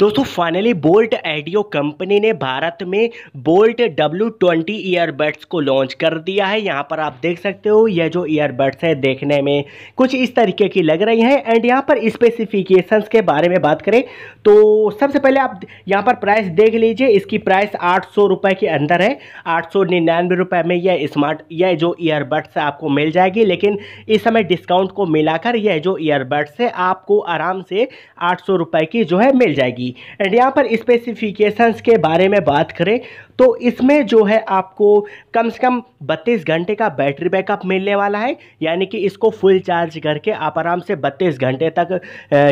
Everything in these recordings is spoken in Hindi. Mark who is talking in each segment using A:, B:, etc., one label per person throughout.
A: दोस्तों फाइनली बोल्ट एडियो कंपनी ने भारत में बोल्ट डब्ल्यू ट्वेंटी ईयरबड्स को लॉन्च कर दिया है यहाँ पर आप देख सकते हो यह जो ईयरबड्स है देखने में कुछ इस तरीके की लग रही हैं एंड यहाँ पर स्पेसिफिकेशंस के बारे में बात करें तो सबसे पहले आप यहाँ पर प्राइस देख लीजिए इसकी प्राइस आठ सौ के अंदर है आठ सौ निन्यानवे में यह स्मार्ट यह जो ईयरबड्स आपको मिल जाएगी लेकिन इस समय डिस्काउंट को मिलाकर यह जो ईयरबड्स है आपको आराम से आठ सौ की जो है मिल जाएगी एंड यहाँ पर स्पेसिफिकेशंस के बारे में बात करें तो इसमें जो है आपको कम से कम बत्तीस घंटे का बैटरी बैकअप मिलने वाला है यानी कि इसको फुल चार्ज करके आप आराम से बत्तीस घंटे तक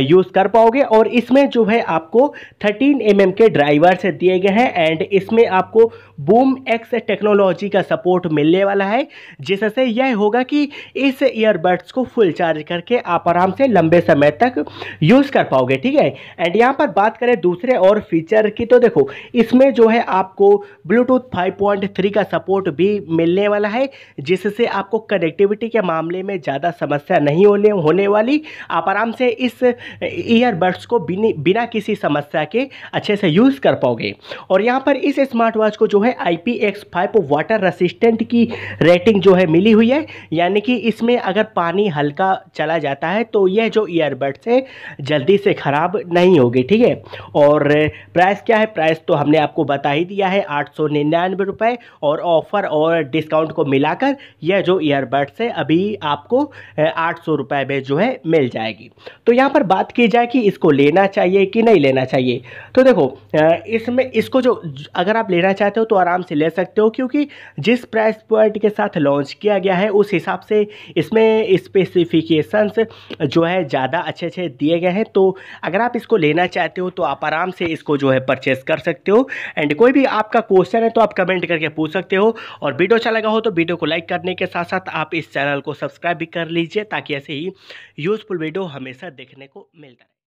A: यूज़ कर पाओगे और इसमें जो है आपको 13 एम mm के ड्राइवर से दिए गए हैं एंड इसमें आपको बूम एक्स टेक्नोलॉजी का सपोर्ट मिलने वाला है जिससे यह होगा कि इस ईयरबड्स को फुल चार्ज करके आप आराम से लंबे समय तक यूज़ कर पाओगे ठीक है एंड यहाँ पर बात करें दूसरे और फीचर की तो देखो इसमें जो है आपको ब्लूटूथ 5.3 का सपोर्ट भी मिलने वाला है जिससे आपको कनेक्टिविटी के मामले में ज़्यादा समस्या नहीं होने होने वाली आप आराम से इस ईयरबड्स को बिना बिना किसी समस्या के अच्छे से यूज़ कर पाओगे और यहाँ पर इस स्मार्ट वॉच को जो है आई पी वाटर रसिस्टेंट की रेटिंग जो है मिली हुई है यानी कि इसमें अगर पानी हल्का चला जाता है तो यह जो ईयरबड्स है जल्दी से ख़राब नहीं होगी ठीक है और प्राइस क्या है प्राइस तो हमने आपको बता ही दिया है आठ रुपए और ऑफ़र और डिस्काउंट को मिलाकर यह जो ईयरबड्स है अभी आपको आठ सौ रुपये में जो है मिल जाएगी तो यहाँ पर बात की जाए कि इसको लेना चाहिए कि नहीं लेना चाहिए तो देखो इसमें इसको जो अगर आप लेना चाहते हो तो आराम से ले सकते हो क्योंकि जिस प्राइस पॉइंट के साथ लॉन्च किया गया है उस हिसाब से इसमें स्पेसिफिकेशंस जो है ज़्यादा अच्छे अच्छे दिए गए हैं तो अगर आप इसको लेना चाहते हो तो आप आराम से इसको जो है परचेस कर सकते हो एंड कोई भी आपका क्वेश्चन है तो आप कमेंट करके पूछ सकते हो और वीडियो अच्छा लगा हो तो वीडियो को लाइक करने के साथ साथ आप इस चैनल को सब्सक्राइब भी कर लीजिए ताकि ऐसे ही यूज़फुल वीडियो हमेशा देखने को मिलता रहे